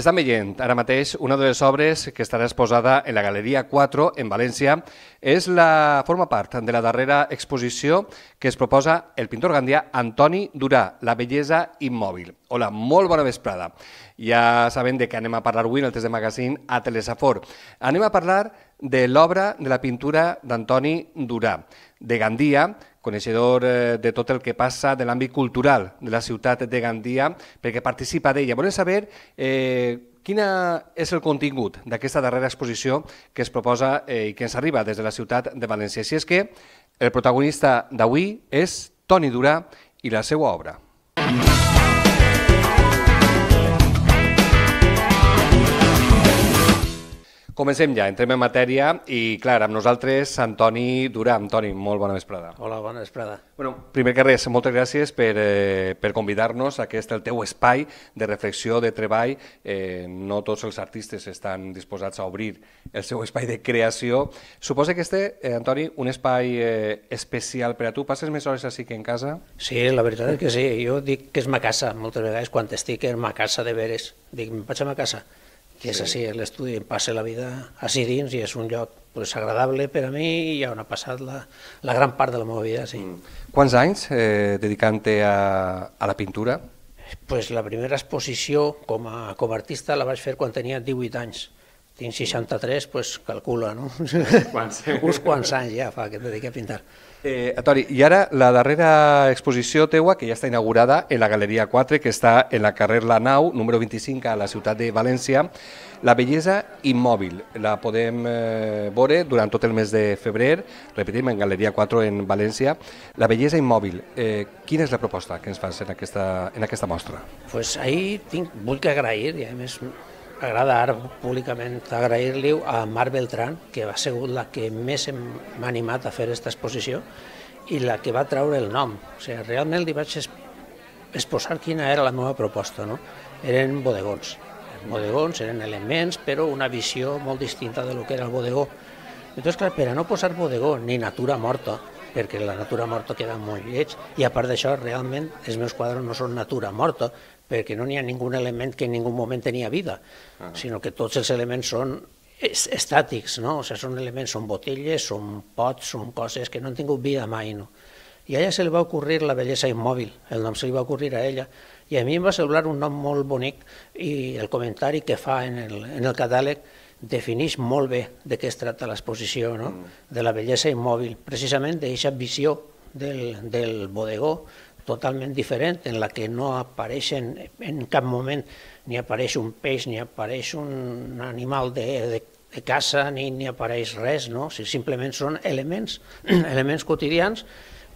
Estan veient ara mateix una de les obres que estarà exposada en la Galeria 4 en València. És la, forma part de la darrera exposició que es proposa el pintor gandià Antoni Durà, La bellesa immòbil. Hola, molt bona vesprada. Ja sabem de què anem a parlar avui en el test de magazine a Telesafor. Anem a parlar de l'obra de la pintura d'Antoni Durà, de Gandia, coneixedor eh, de tot el que passa de l'àmbit cultural de la ciutat de Gandia, perquè participa d'ella. Volem saber eh, quin és el contingut d'aquesta darrera exposició que es proposa eh, i que ens arriba des de la ciutat de València. Si és que el protagonista d'avui és Toni Durà i la seva obra. Mm -hmm. Comencem ja, entrem en matèria i, clar, amb nosaltres Antoni Durà. Antoni, molt bona vesprada. Hola, bona vesprada. Bueno, primer que res, moltes gràcies per, eh, per convidar-nos a aquest el teu espai de reflexió, de treball. Eh, no tots els artistes estan disposats a obrir el seu espai de creació. Suposa que este, eh, Antoni, un espai eh, especial per a tu. Passes més hores així que en casa? Sí, la veritat és que sí. Jo dic que és ma casa moltes vegades. Quan estic en ma casa de veres, dic, em vaig a ma casa que és sí. així, l'estudi em passa la vida així dins i és un lloc pues, agradable per a mi i on ha passat la, la gran part de la meva vida. Sí. Mm. Quants anys eh, dedicant-te a, a la pintura? Pues la primera exposició com a, com a artista la vaig fer quan tenia 18 anys. Tinc 63, pues calcula, no? Quants? Uns quants anys ja fa que em dediqué a pintar. Eh, Toni, i ara la darrera exposició teua, que ja està inaugurada en la Galeria 4, que està en la carrer La Nau, número 25, a la ciutat de València, la bellesa immòbil. La podem eh, veure durant tot el mes de febrer, repetim, en Galeria 4 en València. La bellesa immòbil, eh, quina és la proposta que ens fas en aquesta, en aquesta mostra? Pues ahí tinc, vull agrair, i a més M'agrada ara públicament agrair-li a Marc Beltran, que ha sigut la que més m'ha animat a fer aquesta exposició i la que va treure el nom. O sigui, realment li vaig exposar quina era la meva proposta. No? Eren bodegons. Eren bodegons, eren elements, però una visió molt distinta de lo que era el bodegó. Llavors, clar, per a no posar bodegó ni natura morta, perquè la natura morta queda molt lleig, i a part d'això, realment, els meus quadres no són natura morta, perquè no n'hi ha ningun element que en ningú moment tenia vida, -huh. Ah. sinó que tots els elements són estàtics, no? o sigui, són elements, són botelles, són pots, són coses que no han tingut vida mai. No? I a ella se li va ocorrir la bellesa immòbil, el nom se li va ocorrir a ella, i a mi em va semblar un nom molt bonic i el comentari que fa en el, en el catàleg defineix molt bé de què es tracta l'exposició, no? Mm. de la bellesa immòbil, precisament d'aquesta visió del, del bodegó, totalment diferent, en la que no apareixen en cap moment ni apareix un peix, ni apareix un animal de, de, de caça, ni, ni apareix res, no? O sigui, simplement són elements, elements quotidians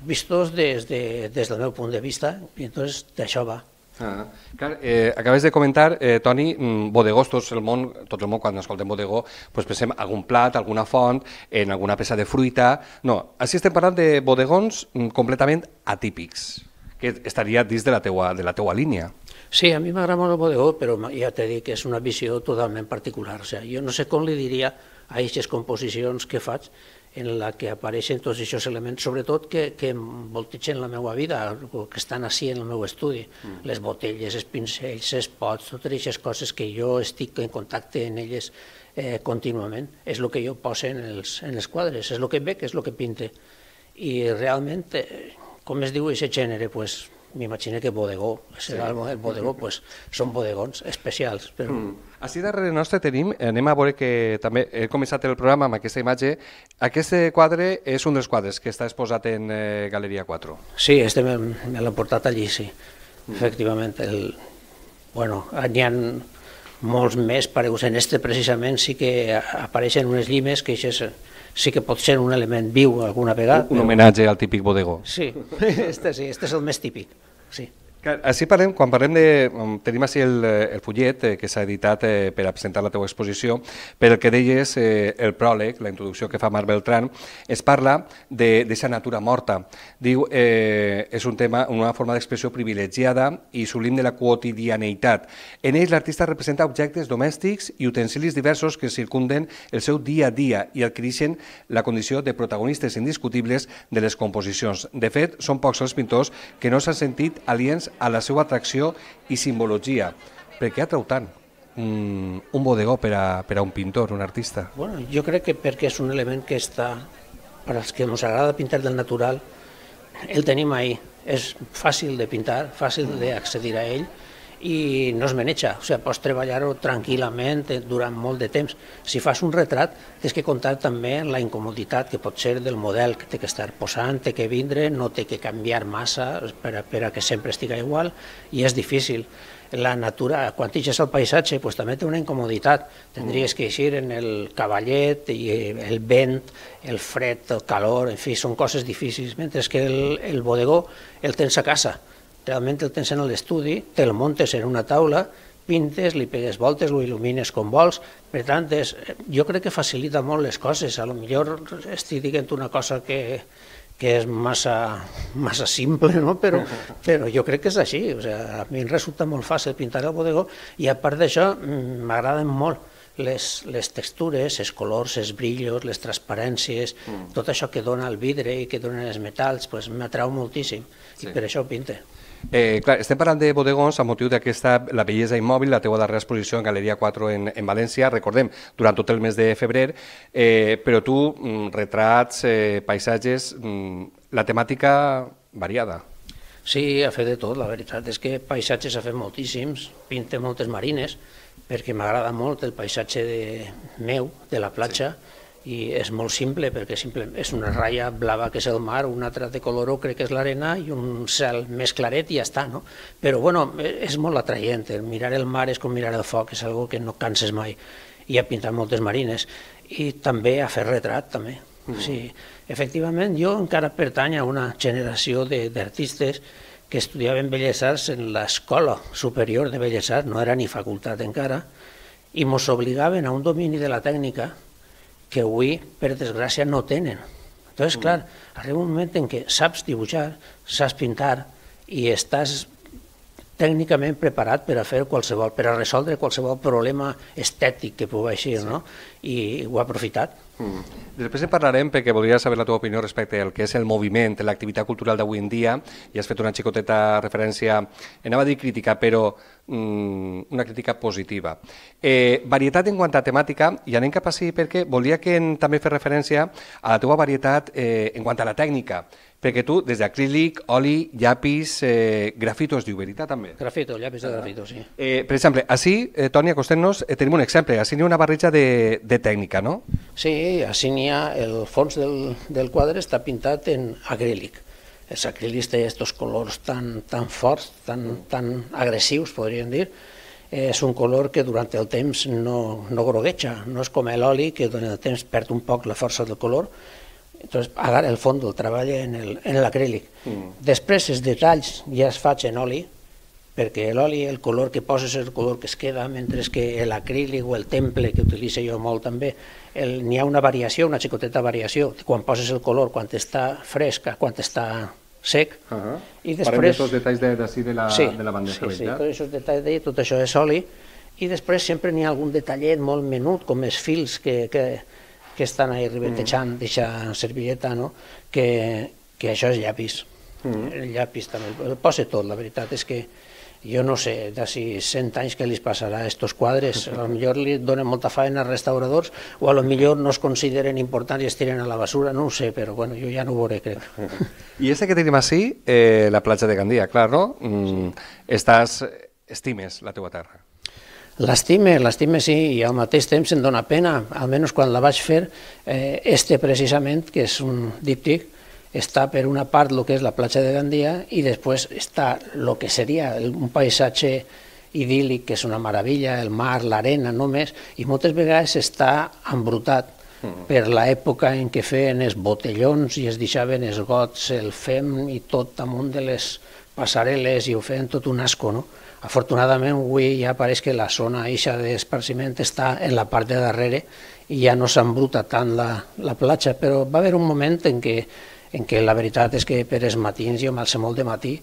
vistos des, de, des del meu punt de vista, i entonces d'això va. Ah, clar, eh, acabes de comentar, eh, Toni, mm, bodegós, tot el món, tot el món quan escoltem bodegó, doncs pensem algun plat, alguna font, en alguna peça de fruita... No, així estem parlant de bodegons mm, completament atípics que estaria dins de la teua, de la teua línia. Sí, a mi m'agrada molt el bodegó, però ja t'he dit que és una visió totalment particular. O sigui, jo no sé com li diria a aquestes composicions que faig en la que apareixen tots aquests elements, sobretot que, que envoltegen la meva vida, o que estan així en el meu estudi. Mm. Les botelles, els pincells, els pots, totes aquestes coses que jo estic en contacte en elles eh, contínuament. És el que jo poso en els, en els quadres, és el que veig, és el que pinte. I realment eh, com es diu aquest gènere? Pues, M'imagino que bodegó, serà sí. el bodegó, pues, són bodegons especials. Però... Mm. Així darrere nostre tenim, eh, anem a veure que també he començat el programa amb aquesta imatge, aquest quadre és un dels quadres que està exposat en eh, Galeria 4. Sí, este me, me l'han portat allí, sí, mm. efectivament. El, bueno, n'hi ha molts més pareguts. En este precisament sí que apareixen unes llimes que això és sí que pot ser un element viu alguna vegada. Un, un homenatge però... al típic bodegó. Sí, este sí, este és el més típic, sí. Així parlem, quan parlem de... Mm, tenim així el, el fullet eh, que s'ha editat eh, per a presentar la teva exposició, però el que deies, eh, el pròleg, la introducció que fa Marc Beltran, es parla d'aquesta natura morta. Diu, eh, és un tema, una forma d'expressió privilegiada i sublim de la quotidianeïtat. En ells l'artista representa objectes domèstics i utensilis diversos que circunden el seu dia a dia i adquireixen la condició de protagonistes indiscutibles de les composicions. De fet, són pocs els pintors que no s'han sentit aliens a la seva atracció i simbologia. Per què atreu tant un, mm, un bodegó per a, per a un pintor, un artista? Bueno, jo crec que perquè és un element que està, per als que ens agrada pintar del natural, el tenim ahí. És fàcil de pintar, fàcil d'accedir a ell, i no es meneja, o sigui, pots treballar-ho tranquil·lament eh, durant molt de temps. Si fas un retrat, tens que comptar també la incomoditat que pot ser del model que té que estar posant, té que vindre, no té que canviar massa per a, per a que sempre estiga igual i és difícil. La natura, quan tiges el paisatge, pues, també té una incomoditat. Tendries mm. que eixir en el cavallet, i el vent, el fred, el calor, en fi, són coses difícils, mentre que el, el bodegó el tens a casa realment el tens en l'estudi, te'l montes en una taula, pintes, li pegues voltes, ho il·lumines com vols, per tant, és, jo crec que facilita molt les coses, a lo millor estic dient una cosa que, que és massa, massa simple, no? però, però jo crec que és així, o sea, a mi em resulta molt fàcil pintar el bodegó i a part d'això mm, m'agraden molt les, les textures, els colors, els brillos, les transparències, mm. tot això que dona el vidre i que donen els metals, pues, m'atrau moltíssim sí. i per això ho pinte. Eh, clar, estem parlant de bodegons a motiu d'aquesta La bellesa immòbil, la teua darrera exposició en Galeria 4 en, en València, recordem, durant tot el mes de febrer, eh, però tu, mm, retrats, eh, paisatges, mm, la temàtica variada. Sí, ha fet de tot, la veritat és que paisatges ha fet moltíssims, pinte moltes marines, perquè m'agrada molt el paisatge de meu, de la platja, sí i és molt simple perquè simple, és una ratlla blava que és el mar, una altra de color ocre que és l'arena i un cel més claret i ja està, no? Però bueno, e, és molt atraient, el mirar el mar és com mirar el foc, és algo que no canses mai i a pintat moltes marines i també a fer retrat també. Mm. Sí, efectivament, jo encara pertany a una generació d'artistes que estudiaven Belles Arts en l'escola superior de Belles Arts, no era ni facultat encara, i mos obligaven a un domini de la tècnica que avui, per desgràcia, no tenen. Entonces, mm. clar, arriba un moment en què saps dibuixar, saps pintar i estàs tècnicament preparat per a fer qualsevol, per a resoldre qualsevol problema estètic que pugui ser, sí. no? I ho ha aprofitat. Mm. Després en parlarem perquè volia saber la teva opinió respecte al que és el moviment, l'activitat cultural d'avui en dia, i has fet una xicoteta referència, anava a dir crítica, però mm, una crítica positiva. Eh, varietat en quant a temàtica, i anem cap a perquè volia que en, també fer referència a la teva varietat eh, en quant a la tècnica, perquè tu, des d'acrílic, oli, llapis, eh, grafitos, diu veritat, també. Grafito, llapis de grafito, sí. Eh, per exemple, així, eh, Toni, acostem-nos, eh, tenim un exemple, així n'hi ha una barreja de, de tècnica, no? Sí, així n'hi ha, el fons del, del quadre està pintat en acrílic. Els acrílics té aquests colors tan, tan forts, tan, tan agressius, podríem dir, és un color que durant el temps no, no grogueja, no és com l'oli que durant el temps perd un poc la força del color Entonces, agar el fons el treballa en l'acrílic. Mm. Després els detalls ja es faig en oli, perquè l'oli, el color que poses és el color que es queda, mentre que l'acrílic o el temple, que utilitzo jo molt també, n'hi ha una variació, una xicoteta variació, quan poses el color, quan està fresca, quan està sec, uh -huh. i després... Parlem d'aquests detalls de, de, de, la, sí, de la bandeja, sí, sí, tots aquests detalls, de, tot això és oli, i després sempre n'hi ha algun detallet molt menut, com els fils que, que, que estan ahí ribetejant, mm. deixant servilleta, no? que, que això és llapis. Mm. El llapis també el posa tot, la veritat és que jo no sé de si 100 anys que li passarà a aquests quadres, a lo millor li donen molta feina als restauradors o a lo millor no es consideren importants i es tiren a la basura, no ho sé, però bueno, jo ja no ho veuré, crec. I este que tenim així, eh, la platja de Gandia, clar, no? Mm, sí. Estàs, estimes la teua terra. L'estime, l'estime sí, i al mateix temps em dóna pena, almenys quan la vaig fer, eh, este precisament, que és un díptic, està per una part el que és la platja de Gandia i després està el que seria un paisatge idíl·lic, que és una meravella, el mar, l'arena només, i moltes vegades està embrutat mm. per l'època en què feien els botellons i es deixaven els gots, el fem i tot damunt de les passarel·les i ho feien tot un asco, no? Afortunadament, avui ja pareix que la zona eixa d'esparciment està en la part de darrere i ja no s'embruta tant la, la platja, però va haver un moment en què, en què la veritat és que per els matins, jo m'alça molt de matí,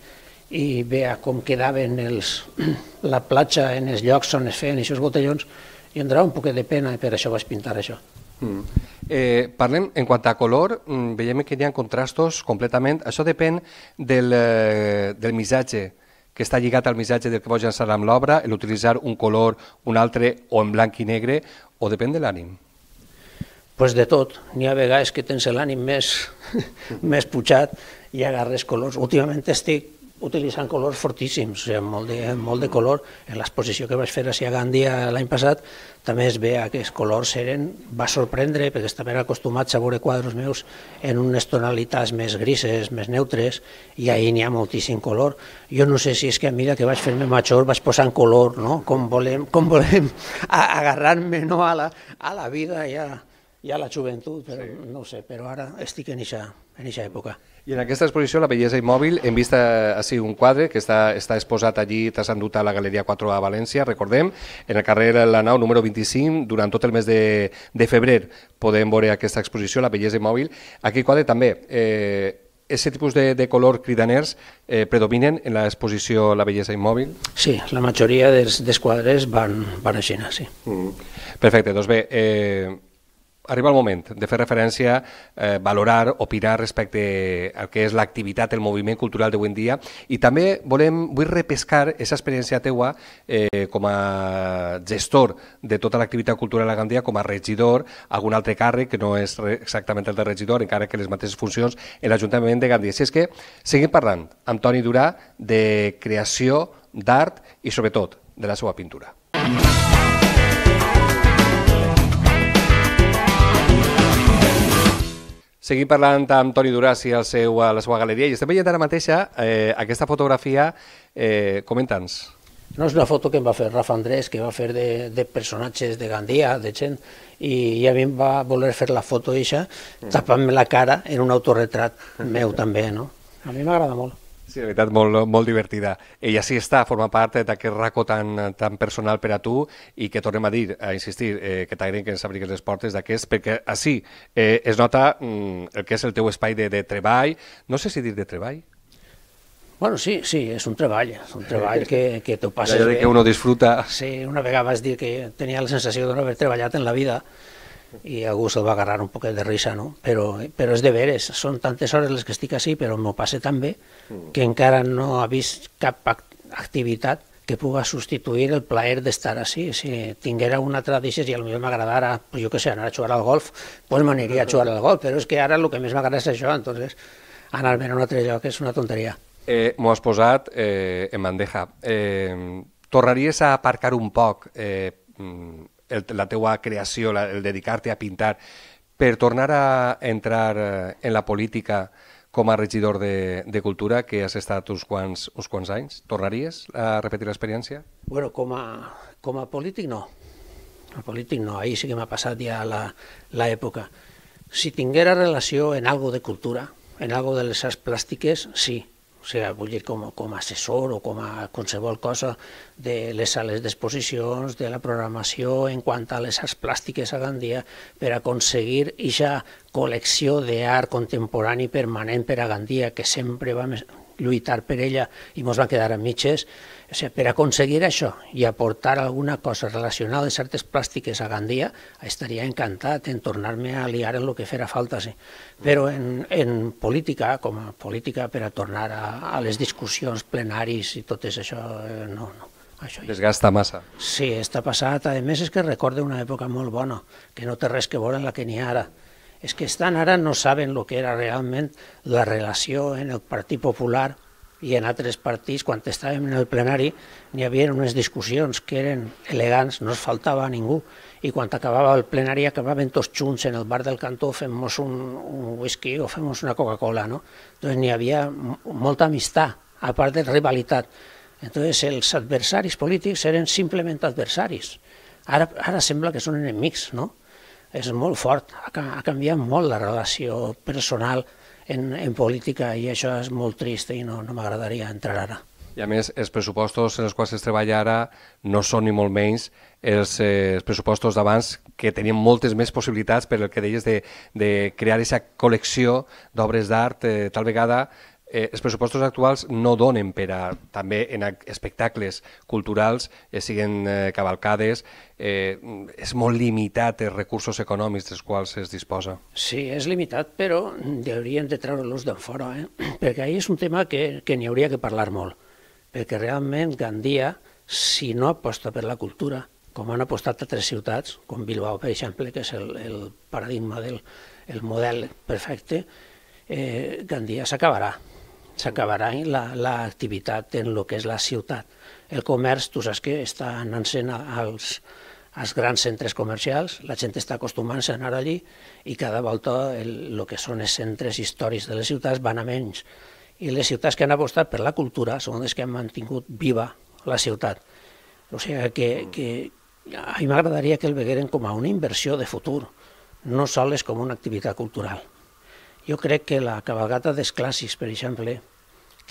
i veia com quedaven els, la platja en els llocs on es feien aquests botellons, i em donava un poquet de pena i per això vaig pintar això. Mm. Eh, parlem, en quant a color, mm, veiem que hi ha contrastos completament. Això depèn del, eh, del missatge que està lligat al missatge del que vols llançar amb l'obra, l'utilitzar un color, un altre, o en blanc i negre, o depèn de l'ànim? pues de tot. N'hi ha vegades que tens l'ànim més, més pujat i agarres colors. Últimament estic utilitzant colors fortíssims, molt de, molt de color. En l'exposició que vaig fer a Gàndia eh, l'any passat també es ve els colors eren, va sorprendre perquè estàvem acostumats a veure quadres meus en unes tonalitats més grises, més neutres, i ahir n'hi ha moltíssim color. Jo no sé si és que a que vaig fer-me major vaig en color, no? com volem, com volem agarrar-me no? a, la, a la vida i a, i a la joventut, però sí. no sé, però ara estic en aquesta època. I en aquesta exposició, La bellesa immòbil, hem vist eh, així un quadre que està, està exposat allí, t'has endut a la Galeria 4 a València, recordem, en el carrer La Nau número 25, durant tot el mes de, de febrer podem veure aquesta exposició, La bellesa immòbil. Aquí quadre també, eh, aquest tipus de, de color cridaners eh, predominen en l'exposició La bellesa immòbil? Sí, la majoria dels, dels quadres van, van a sí. Mm. Perfecte, doncs bé, eh, arriba el moment de fer referència, eh, valorar, opinar respecte al que és l'activitat, el moviment cultural d'avui en dia i també volem, vull repescar aquesta experiència teua eh, com a gestor de tota l'activitat cultural a Gandia, com a regidor, algun altre càrrec que no és exactament el de regidor, encara que les mateixes funcions en l'Ajuntament de Gandia. Si és que seguim parlant amb Toni Durà de creació d'art i sobretot de la seva pintura. Mm -hmm. Seguim parlant amb Toni Duràs i el seu, a eh, la seva galeria i estem veient ara mateixa eh, aquesta fotografia. Eh, Comenta'ns. No és una foto que em va fer Rafa Andrés, que va fer de, de personatges de Gandia, de gent, i, i a mi em va voler fer la foto eixa mm. tapant-me la cara en un autorretrat meu també, no? A mi m'agrada molt. Sí, de veritat, molt, molt divertida. Ella sí està, forma part d'aquest racó tan, tan personal per a tu i que tornem a dir, a insistir, eh, que t'agraïm que ens abrigues les portes d'aquest, perquè així eh, es nota mm, el que és el teu espai de, de treball, no sé si dir de treball, Bueno, sí, sí, és un treball, és un treball que, que t'ho passes ja bé. que uno disfruta. Sí, una vegada vas dir que tenia la sensació de no haver treballat en la vida, y Augusto va a agarrar un poquet de risa, no? Però, però és de veres, són tantes hores les que estic així, però m'ho pasé tan bé mm. que encara no ha vist cap activitat que puga substituir el plaer d'estar així. Si tinguera una altra d'aixes i potser m'agradara, pues, jo que sé, anar a jugar al golf, doncs m'aniria a jugar al golf, però és que ara el que més m'agrada és això, entonces anar-me a un altre lloc és una tonteria. Eh, M'ho has posat eh, en bandeja. Eh, tornaries a aparcar un poc eh, mm, el, la teua creació, la, el dedicar-te a pintar, per tornar a entrar eh, en la política com a regidor de, de Cultura, que has estat uns quants, uns quants anys, tornaries a repetir l'experiència? Bueno, com a, com a polític no. A polític no, ahir sí que m'ha passat ja l'època. Si tinguera relació en algo de cultura, en algo de les arts plàstiques, sí, o sigui, vull dir, com, com a assessor o com a qualsevol cosa de les sales d'exposicions, de la programació en quant a les arts plàstiques a Gandia, per aconseguir ja col·lecció d'art contemporani permanent per a Gandia, que sempre vam lluitar per ella i ens van quedar a mitges, o sigui, per aconseguir això i aportar alguna cosa relacionada a certes plàstiques a Gandia, estaria encantat en tornar-me a liar en el que fera falta, sí. Però en, en política, com a política per a tornar a, a les discussions plenaris i tot això, eh, no, no. Això ja. Desgasta massa. Sí, està passat. A més, és que recorda una època molt bona, que no té res que veure amb la que n'hi ha ara és que estan ara no saben el que era realment la relació en el Partit Popular i en altres partits, quan estàvem en el plenari, n'hi havia unes discussions que eren elegants, no es faltava a ningú, i quan acabava el plenari acabaven tots junts en el bar del cantó, fem-nos un, un whisky o fem-nos una Coca-Cola, no? Doncs n'hi havia molta amistat, a part de rivalitat. Entonces els adversaris polítics eren simplement adversaris. Ara, ara sembla que són enemics, no? És molt fort, ha, ha canviat molt la relació personal, en, en política i això és molt trist i no, no m'agradaria entrar ara. I a més, els pressupostos en els quals es treballa ara no són ni molt menys els, eh, els pressupostos d'abans que tenien moltes més possibilitats per el que deies de, de crear aquesta col·lecció d'obres d'art, eh, tal vegada eh, els pressupostos actuals no donen per a també en espectacles culturals, eh, siguen eh, cavalcades, eh, és molt limitat els recursos econòmics dels quals es disposa. Sí, és limitat, però hauríem de treure-los d'en fora, eh? perquè ahir és un tema que, que n'hi hauria que parlar molt, perquè realment Gandia, si no aposta per la cultura, com han apostat altres ciutats, com Bilbao, per exemple, que és el, el paradigma del el model perfecte, eh, Gandia s'acabarà s'acabarà l'activitat la, en el que és la ciutat. El comerç, tu saps que està anant als, als grans centres comercials, la gent està acostumant-se a anar allí i cada volta el, el que són els centres històrics de les ciutats van a menys. I les ciutats que han apostat per la cultura són les que han mantingut viva la ciutat. O sigui que, que a mi m'agradaria que el vegueren com a una inversió de futur, no sols com una activitat cultural. Jo crec que la cabalgata dels clàssics, per exemple,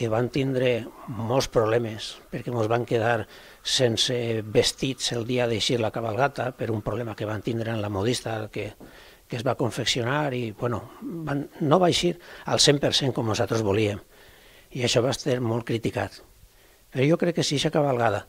que van tindre molts problemes perquè ens van quedar sense vestits el dia d'eixir la cabalgata per un problema que van tindre en la modista que, que es va confeccionar i bueno, van, no va eixir al 100% com nosaltres volíem i això va ser molt criticat. Però jo crec que si aquesta cabalgada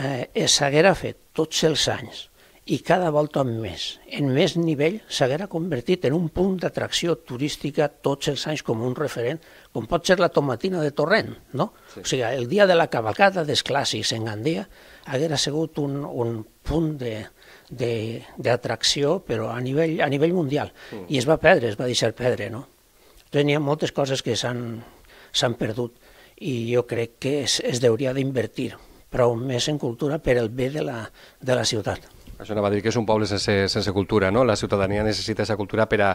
eh, s'haguera fet tots els anys i cada volta amb més. En més nivell s'haguera convertit en un punt d'atracció turística tots els anys com un referent, com pot ser la tomatina de Torrent, no? Sí. O sigui, el dia de la cavalcada dels clàssics en Gandia haguera sigut un, un punt d'atracció, però a nivell, a nivell mundial. Mm. I es va perdre, es va deixar perdre, no? Tenia hi ha moltes coses que s'han perdut i jo crec que es, es deuria d'invertir prou més en cultura per al bé de la, de la ciutat. Això anava a dir que és un poble sense, sense cultura, no? La ciutadania necessita aquesta cultura per a,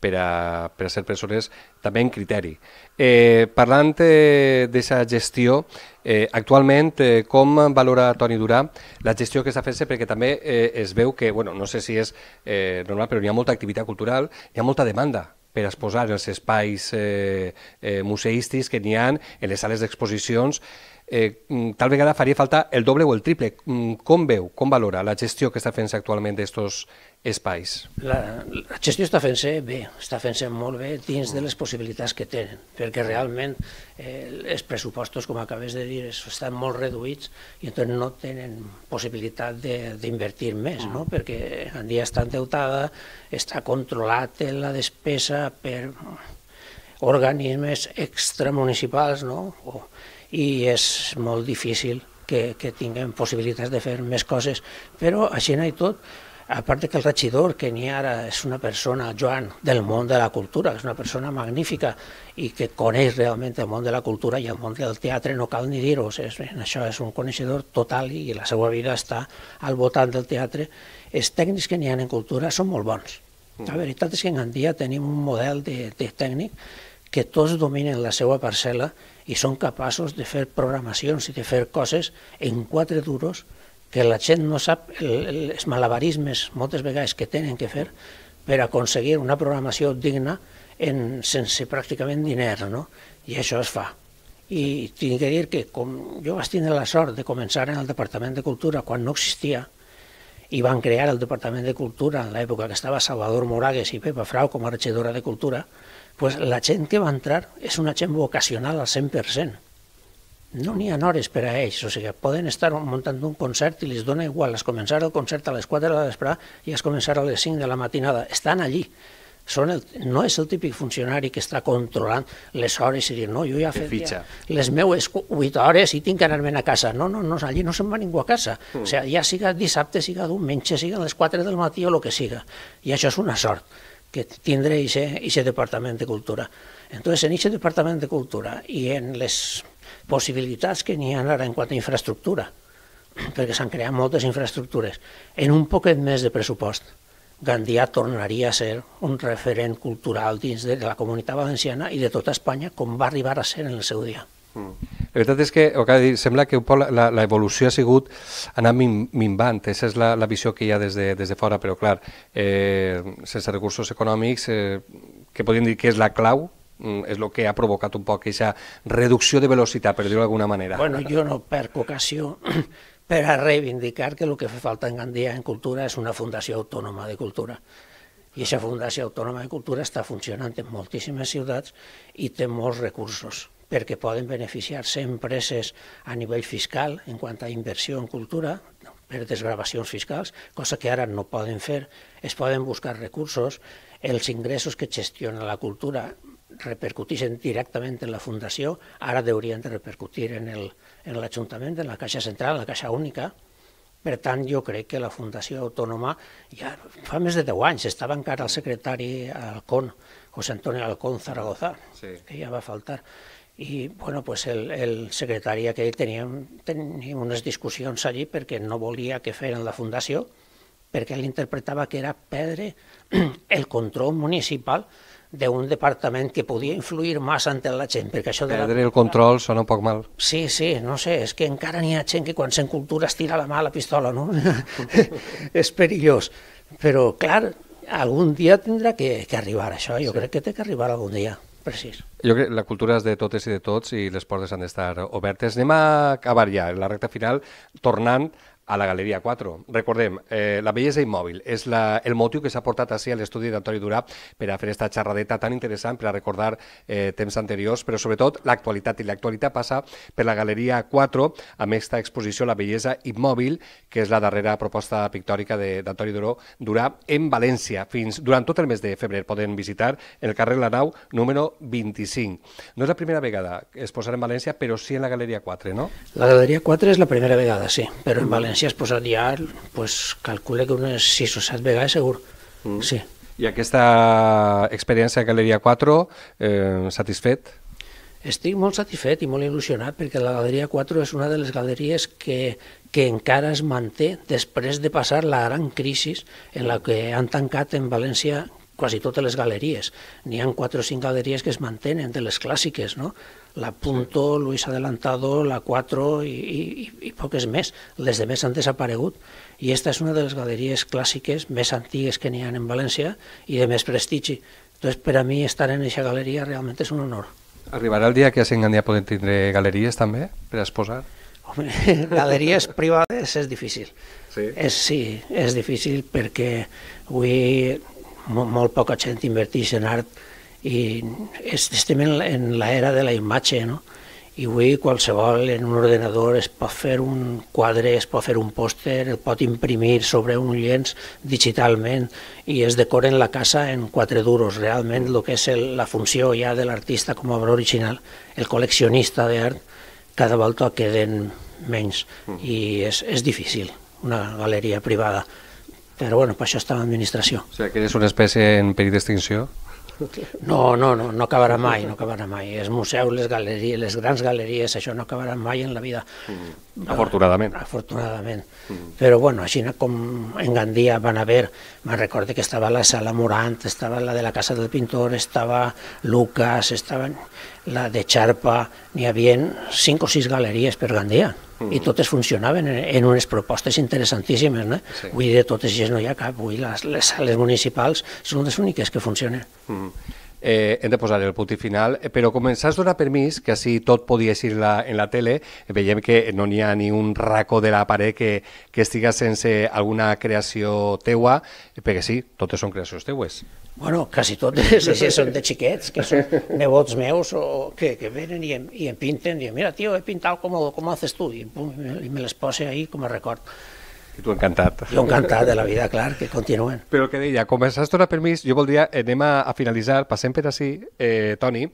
per a, per a ser persones també en criteri. Eh, parlant eh, d'aquesta gestió, eh, actualment eh, com valora Toni Durà la gestió que està fent-se? Perquè també eh, es veu que, bueno, no sé si és eh, normal, però hi ha molta activitat cultural, hi ha molta demanda per exposar els espais eh, eh, museístics que n'hi ha en les sales d'exposicions eh, mm, tal vegada faria falta el doble o el triple. Mm, com veu, com valora la gestió que està fent-se actualment d'aquests espais? La, la gestió està fent-se bé, està fent-se molt bé dins de les possibilitats que tenen, perquè realment eh, els pressupostos, com acabes de dir, estan molt reduïts i entonces no tenen possibilitat d'invertir més, no? Mm. perquè en dia està endeutada, està controlat en la despesa per organismes extramunicipals, no? o i és molt difícil que, que tinguem possibilitats de fer més coses. Però així no i tot, a part que el regidor que n'hi ara és una persona, Joan, del món de la cultura, és una persona magnífica i que coneix realment el món de la cultura i el món del teatre, no cal ni dir-ho, això és un coneixedor total i la seva vida està al voltant del teatre. Els tècnics que n'hi ha en cultura són molt bons. La mm. veritat és que en dia tenim un model de, de tècnic que tots dominen la seva parcel·la i són capaços de fer programacions i de fer coses en quatre duros que la gent no sap el, els malabarismes moltes vegades que tenen que fer per aconseguir una programació digna en, sense pràcticament diners, no? I això es fa. I tinc que dir que com jo vaig tenir la sort de començar en el Departament de Cultura quan no existia, i van crear el Departament de Cultura en l'època que estava Salvador Moragues i Pepa Frau com a regidora de Cultura, pues la gent que va entrar és una gent vocacional al 100%. No n'hi ha hores per a ells, o sigui, poden estar muntant un concert i els dona igual, es començar el concert a les 4 de la vesprà i es començar a les 5 de la matinada. Estan allí. Són el, no és el típic funcionari que està controlant les hores i dir, no, jo ja he fet ja les meues 8 hores i tinc que anar-me'n a casa. No, no, no, allí no se'n va ningú a casa. Mm. O sigui, ja siga dissabte, siga diumenge, siga a les 4 del matí o el que siga. I això és una sort que tindre aquest Departament de Cultura. Entonces, en aquest Departament de Cultura i en les possibilitats que n'hi ha ara en quant a infraestructura, perquè s'han creat moltes infraestructures, en un poquet més de pressupost, Gandia tornaria a ser un referent cultural dins de la comunitat valenciana i de tota Espanya, com va arribar a ser en el seu dia. Mm. La veritat és que, o que dir, sembla que l'evolució ha sigut anar min, minvant, aquesta és la, la visió que hi ha des de, des de fora, però clar, eh, sense recursos econòmics, eh, que podríem dir que és la clau, mm, és el que ha provocat un poc aquesta reducció de velocitat, per dir-ho d'alguna manera. Bueno, jo no perc ocasió per a reivindicar que el que fa falta en Gandia en cultura és una fundació autònoma de cultura. I aquesta Fundació Autònoma de Cultura està funcionant en moltíssimes ciutats i té molts recursos perquè poden beneficiar-se empreses a nivell fiscal en quant a inversió en cultura, per desgravacions fiscals, cosa que ara no poden fer. Es poden buscar recursos, els ingressos que gestiona la cultura repercutixen directament en la Fundació, ara haurien de repercutir en l'Ajuntament, en, en la Caixa Central, en la Caixa Única. Per tant, jo crec que la Fundació Autònoma ja fa més de 10 anys estava encara el secretari Alcón, José Antonio Alcón Zaragoza, sí. que ja va faltar i bueno, pues el, el secretari aquell teníem, teníem unes discussions allí perquè no volia que feren la fundació, perquè ell interpretava que era perdre el control municipal d'un departament que podia influir massa ante la gent. Perquè això de la... el control sona un poc mal. Sí, sí, no sé, és que encara n'hi ha gent que quan sent cultura es tira la mà a la pistola, no? és perillós. Però, clar, algun dia tindrà que, que arribar això, jo sí. crec que té que arribar algun dia precís. Jo crec que la cultura és de totes i de tots i les portes han d'estar obertes. Anem a acabar ja, la recta final, tornant a la Galeria 4. Recordem, eh, la bellesa immòbil és la, el motiu que s'ha portat així a l'estudi d'Antoni Durà per a fer aquesta xerradeta tan interessant per a recordar eh, temps anteriors, però sobretot l'actualitat. I l'actualitat passa per la Galeria 4 amb aquesta exposició La bellesa immòbil, que és la darrera proposta pictòrica d'Antoni Durà en València. Fins durant tot el mes de febrer podem visitar el carrer La Nau número 25. No és la primera vegada que es posarà en València, però sí en la Galeria 4, no? La Galeria 4 és la primera vegada, sí, però en València si has posat ja, pues, calcule que unes 6 o 7 vegades segur. Mm. Sí. I aquesta experiència a Galeria 4, eh, satisfet? Estic molt satisfet i molt il·lusionat perquè la Galeria 4 és una de les galeries que, que encara es manté després de passar la gran crisi en la que han tancat en València quasi totes les galeries. N'hi han 4 o 5 galeries que es mantenen de les clàssiques, no? la Punto, Luis Adelantado, la 4 i, i, i poques més. Les de més han desaparegut i esta és una de les galeries clàssiques més antigues que n'hi ha en València i de més prestigi. Entonces, per a mi estar en aquesta galeria realment és un honor. Arribarà el dia que a Sengandia poden tindre galeries també per exposar? Home, galeries privades és difícil. Sí? És, sí, és difícil perquè avui molt, molt poca gent inverteix en art i estem en, en l'era de la imatge, no? I avui qualsevol en un ordenador es pot fer un quadre, es pot fer un pòster, el pot imprimir sobre un llenç digitalment i es decoren la casa en quatre duros. Realment el que és el, la funció ja de l'artista com a obra original, el col·leccionista d'art, cada volta queden menys mm. i és, és difícil una galeria privada. Però bueno, per això està l'administració. O sigui, que és una espècie en perill d'extinció? No, no, no, no acabarà mai, no acabarà mai. Els museus, les galeries, les grans galeries, això no acabarà mai en la vida. Mm. Afortunadament. Afortunadament. Mm. Però bueno, així com en Gandia van haver, me'n recordo que estava la Sala Morant, estava la de la Casa del Pintor, estava Lucas, estava la de Charpa, n'hi havia cinc o sis galeries per Gandia. Mm -hmm. i totes funcionaven en, en unes propostes interessantíssimes. No? Sí. dir, de totes i no hi ha cap, dir, les, les sales municipals són les úniques que funcionen. Mm eh, hem de posar el punt final, eh, però començar a donar permís, que així tot podia ser la, en la tele, veiem que no n'hi ha ni un racó de la paret que, que estiga sense alguna creació teua, perquè sí, totes són creacions teues. Bueno, quasi totes, si són de xiquets, que són nebots meus, o que, que venen i em, i em pinten, i mira, tio, he pintat com, com haces tu, i, pum, i me les posa ahí com a record. I tu encantat. Jo encantat de la vida, clar, que continuen. Però el que deia, com ens has donat permís, jo voldria, eh, anem a, a finalitzar, passem per així, eh, Toni,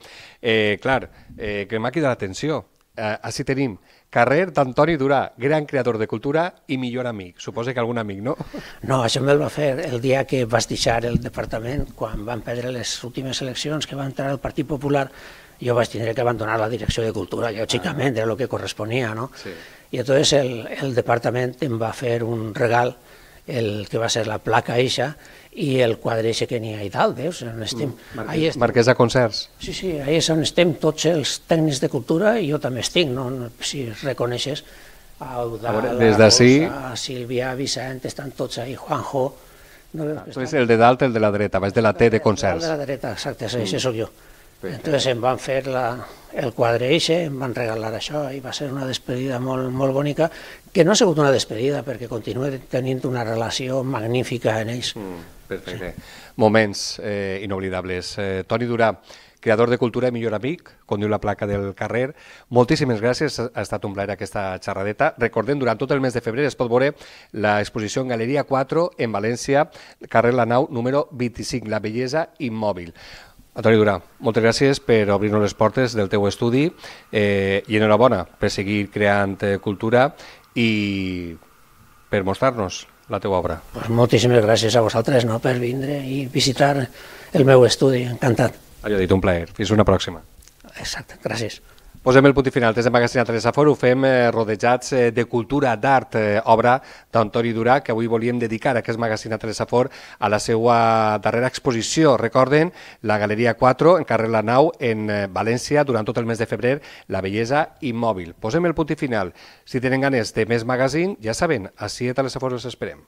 eh, clar, eh, m'ha de l'atenció. Eh, així tenim carrer d'Antoni Durà, gran creador de cultura i millor amic. Suposa que algun amic, no? No, això me'l va fer el dia que vas deixar el departament, quan van perdre les últimes eleccions que va entrar el Partit Popular, jo vaig tindre que abandonar la direcció de cultura, lògicament, ah. era el que corresponia, no? Sí i llavors el, el departament em va fer un regal, el que va ser la placa eixa, i el quadre eixa que n'hi ha i dalt, veus? Eh? On estem, mm, Mar estem. Marquès de concerts. Sí, sí, ahí és on estem tots els tècnics de cultura, i jo també estic, no? si reconeixes, a veure, des d'ací... Sílvia, Vicent, estan tots ahí, Juanjo... No, ah, tu és el de dalt, el de la dreta, vaig de la T de concerts. El de la dreta, exacte, sí, això mm. sóc jo. Entonces em van fer la, el quadre eixe, em van regalar això i va ser una despedida molt, molt bonica, que no ha sigut una despedida perquè continua tenint una relació magnífica en ells. Mm, perfecte. Sí. Moments eh, inoblidables. Eh, Toni Durà, creador de Cultura i millor amic, conduir la placa del carrer. Moltíssimes gràcies, ha estat un plaer aquesta xerradeta. Recordem, durant tot el mes de febrer es pot veure l'exposició en Galeria 4 en València, carrer La Nau, número 25, La bellesa immòbil. Antoni Durà, moltes gràcies per obrir-nos les portes del teu estudi eh, i enhorabona per seguir creant eh, cultura i per mostrar-nos la teva obra. Pues moltíssimes gràcies a vosaltres no, per vindre i visitar el meu estudi. Encantat. Allò dit, un plaer. Fins una pròxima. Exacte, gràcies. Posem el punt final. Des de Magazine Teresa Fora ho fem eh, rodejats eh, de cultura, d'art, eh, obra d'Antoni Durà, que avui volíem dedicar a aquest Magazine Teresa Fora a la seva darrera exposició. Recorden, la Galeria 4, en carrer La Nau, en eh, València, durant tot el mes de febrer, la bellesa immòbil. Posem el punt final. Si tenen ganes de més magazine, ja saben, a Teresa Fora us esperem.